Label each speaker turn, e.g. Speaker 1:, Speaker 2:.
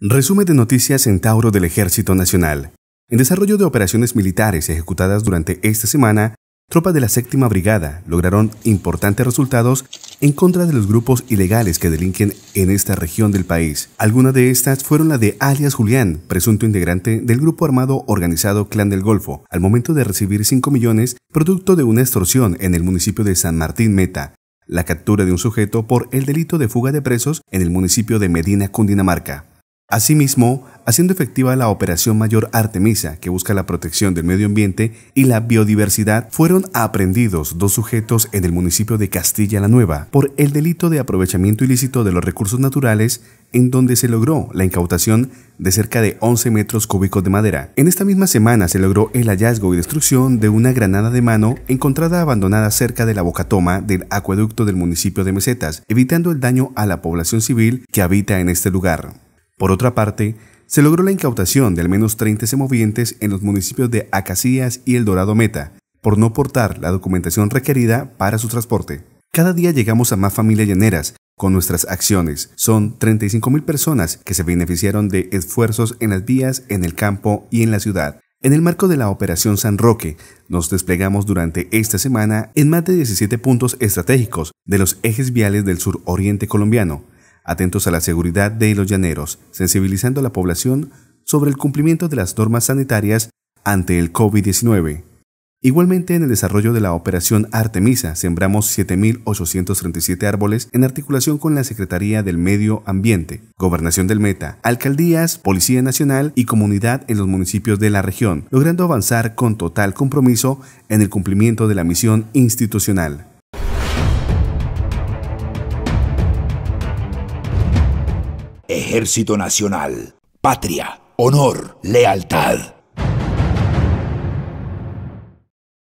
Speaker 1: Resumen de noticias en Tauro del Ejército Nacional. En desarrollo de operaciones militares ejecutadas durante esta semana, tropas de la séptima brigada lograron importantes resultados en contra de los grupos ilegales que delinquen en esta región del país. Algunas de estas fueron la de alias Julián, presunto integrante del grupo armado organizado Clan del Golfo, al momento de recibir 5 millones producto de una extorsión en el municipio de San Martín Meta, la captura de un sujeto por el delito de fuga de presos en el municipio de Medina, Cundinamarca. Asimismo, haciendo efectiva la Operación Mayor Artemisa, que busca la protección del medio ambiente y la biodiversidad, fueron aprendidos dos sujetos en el municipio de Castilla la Nueva por el delito de aprovechamiento ilícito de los recursos naturales, en donde se logró la incautación de cerca de 11 metros cúbicos de madera. En esta misma semana se logró el hallazgo y destrucción de una granada de mano encontrada abandonada cerca de la bocatoma del acueducto del municipio de Mesetas, evitando el daño a la población civil que habita en este lugar. Por otra parte, se logró la incautación de al menos 30 semovientes en los municipios de Acacías y El Dorado Meta, por no portar la documentación requerida para su transporte. Cada día llegamos a más familias llaneras con nuestras acciones. Son 35.000 personas que se beneficiaron de esfuerzos en las vías, en el campo y en la ciudad. En el marco de la Operación San Roque, nos desplegamos durante esta semana en más de 17 puntos estratégicos de los ejes viales del suroriente colombiano, atentos a la seguridad de los llaneros, sensibilizando a la población sobre el cumplimiento de las normas sanitarias ante el COVID-19. Igualmente, en el desarrollo de la operación Artemisa, sembramos 7.837 árboles en articulación con la Secretaría del Medio Ambiente, Gobernación del Meta, alcaldías, Policía Nacional y comunidad en los municipios de la región, logrando avanzar con total compromiso en el cumplimiento de la misión institucional. Ejército Nacional. Patria, honor, lealtad.